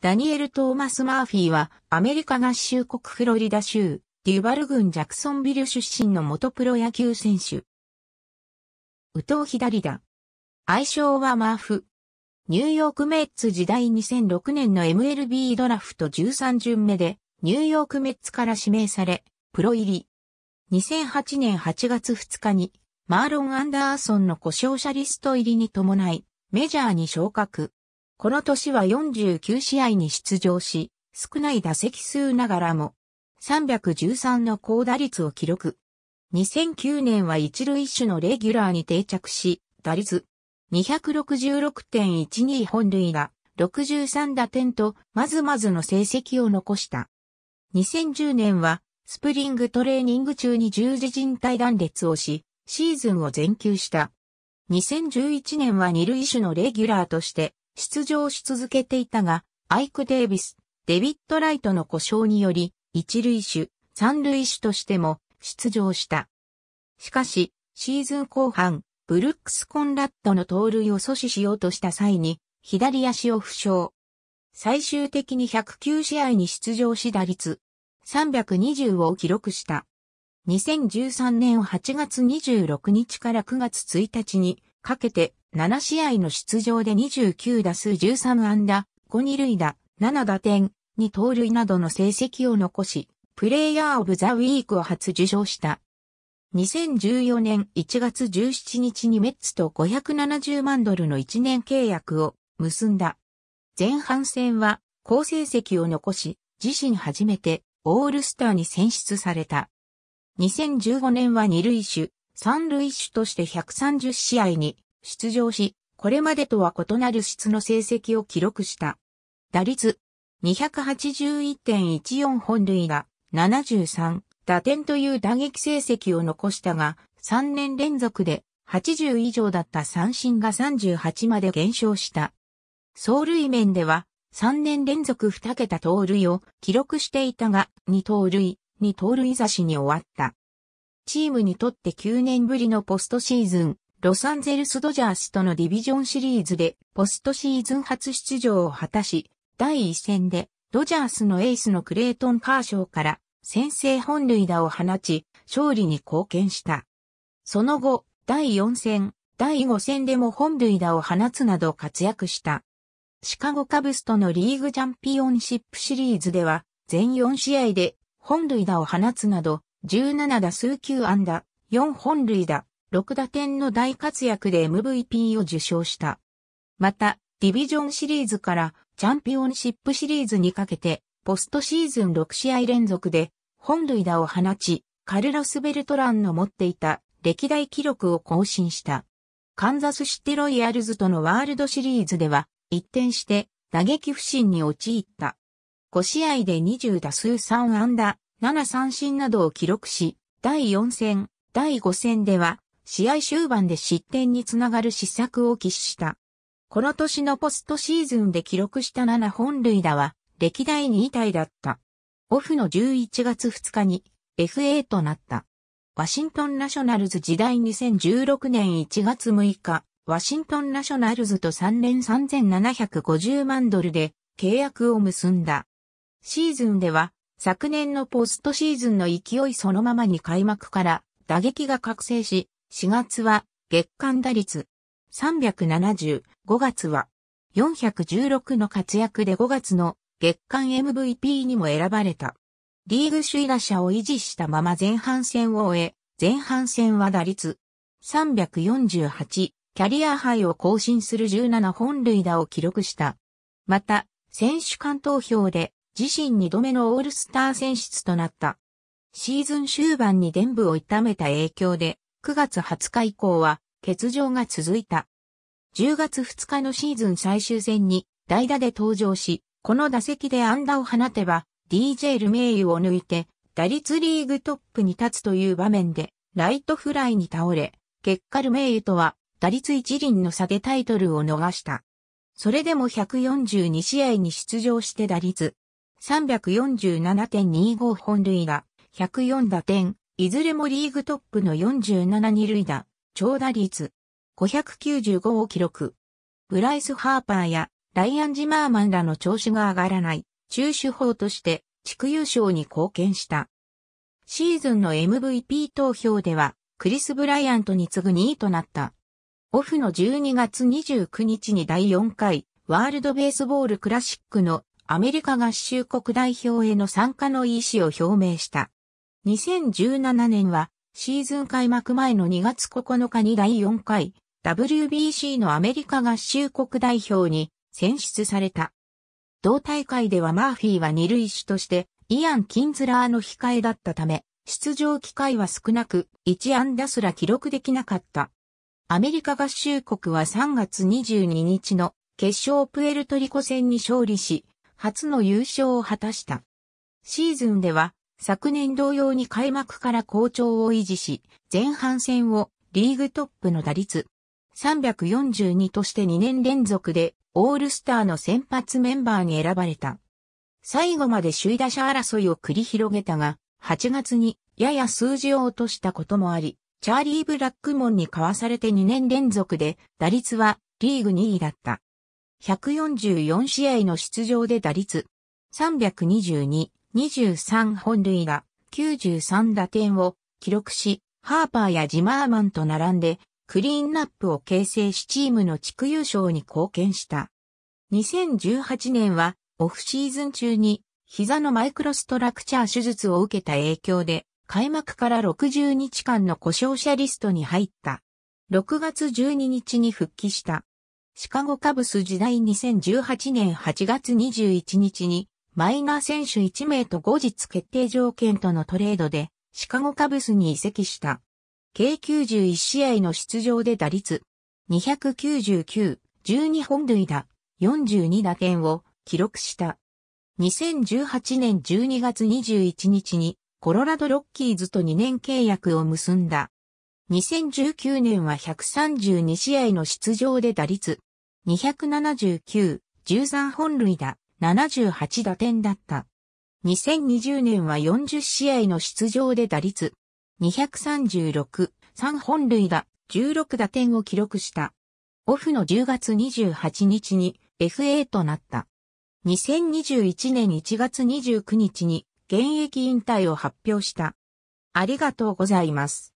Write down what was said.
ダニエル・トーマス・マーフィーは、アメリカ合衆国フロリダ州、デュバル郡ジャクソンビル出身の元プロ野球選手。右投左打。愛称はマーフ。ニューヨークメッツ時代2006年の MLB ドラフト13巡目で、ニューヨークメッツから指名され、プロ入り。2008年8月2日に、マーロン・アンダーソンの故障者リスト入りに伴い、メジャーに昇格。この年は49試合に出場し、少ない打席数ながらも、313の高打率を記録。2009年は一塁手のレギュラーに定着し、打率266.12本塁打、63打点と、まずまずの成績を残した。2010年は、スプリングトレーニング中に十字靭帯断裂をし、シーズンを全休した。2011年は二塁手のレギュラーとして、出場し続けていたが、アイク・デービス、デビッド・ライトの故障により、一塁手、三塁手としても出場した。しかし、シーズン後半、ブルックス・コンラッドの盗塁を阻止しようとした際に、左足を負傷。最終的に109試合に出場し打率320を記録した。2013年8月26日から9月1日にかけて7試合の出場で29打数13安打、5二塁打、7打点、2盗塁などの成績を残し、プレイヤーオブザウィークを初受賞した。2014年1月17日にメッツと570万ドルの1年契約を結んだ。前半戦は好成績を残し、自身初めてオールスターに選出された。2015年は二塁手、三塁手として130試合に出場し、これまでとは異なる質の成績を記録した。打率281.14本塁打73打点という打撃成績を残したが、3年連続で80以上だった三振が38まで減少した。走塁面では3年連続2桁盗塁を記録していたが、2盗塁、2盗塁差しに終わった。チームにとって9年ぶりのポストシーズンロサンゼルスドジャースとのディビジョンシリーズでポストシーズン初出場を果たし、第1戦でドジャースのエースのクレイトン・カーショーから先制本塁打を放ち、勝利に貢献した。その後、第4戦、第5戦でも本塁打を放つなど活躍した。シカゴカブスとのリーグチャンピオンシップシリーズでは、全4試合で本塁打を放つなど、17打数9安打、4本塁打、6打点の大活躍で MVP を受賞した。また、ディビジョンシリーズからチャンピオンシップシリーズにかけて、ポストシーズン6試合連続で本塁打を放ち、カルロス・ベルトランの持っていた歴代記録を更新した。カンザスシティロイヤルズとのワールドシリーズでは、一転して打撃不振に陥った。5試合で20打数3安打、7三振などを記録し、第4戦、第5戦では試合終盤で失点につながる失策を喫した。この年のポストシーズンで記録した7本塁打は、歴代2位タイだった。オフの11月2日に FA となった。ワシントンナショナルズ時代2016年1月6日、ワシントンナショナルズと3年3750万ドルで契約を結んだ。シーズンでは、昨年のポストシーズンの勢いそのままに開幕から打撃が覚醒し、4月は月間打率370、5月は416の活躍で5月の月間 MVP にも選ばれた。リーグ首位打者を維持したまま前半戦を終え、前半戦は打率348、キャリアハイを更新する17本塁打を記録した。また、選手間投票で自身2度目のオールスター選出となった。シーズン終盤に伝部を痛めた影響で9月20日以降は欠場が続いた。10月2日のシーズン最終戦に代打で登場し、この打席で安打を放てば DJ ルメイユを抜いて打率リーグトップに立つという場面でライトフライに倒れ、結果ルメイユとは打率一輪の差でタイトルを逃した。それでも142試合に出場して打率347.25本塁打、104打点、いずれもリーグトップの47二塁打、長打率、595を記録。ブライス・ハーパーやライアン・ジマーマンらの調子が上がらない中手法として地区優勝に貢献した。シーズンの MVP 投票ではクリス・ブライアントに次ぐ2位となった。オフの12月29日に第4回ワールドベースボールクラシックのアメリカ合衆国代表への参加の意思を表明した。2017年はシーズン開幕前の2月9日に第4回 WBC のアメリカ合衆国代表に選出された。同大会ではマーフィーは二塁手としてイアン・キンズラーの控えだったため、出場機会は少なく、1安打すら記録できなかった。アメリカ合衆国は3月22日の決勝プエルトリコ戦に勝利し、初の優勝を果たした。シーズンでは昨年同様に開幕から好調を維持し、前半戦をリーグトップの打率342として2年連続でオールスターの先発メンバーに選ばれた。最後まで首位打者争いを繰り広げたが、8月にやや数字を落としたこともあり、チャーリー・ブラックモンに交わされて2年連続で打率はリーグ2位だった。144試合の出場で打率322 23本類が93打点を記録し、ハーパーやジマーマンと並んで、クリーンナップを形成しチームの地区優勝に貢献した。2018年は、オフシーズン中に、膝のマイクロストラクチャー手術を受けた影響で、開幕から60日間の故障者リストに入った。6月12日に復帰した。シカゴカブス時代2018年8月21日にマイナー選手1名と後日決定条件とのトレードで、シカゴカブスに移籍した。計91試合の出場で打率、299、12本塁打、42打点を記録した。2018年12月21日に、コロラドロッキーズと2年契約を結んだ。2019年は132試合の出場で打率、279、13本塁打、78打点だった。2020年は40試合の出場で打率236、3本塁打、16打点を記録した。オフの10月28日に FA となった。2021年1月29日に現役引退を発表した。ありがとうございます。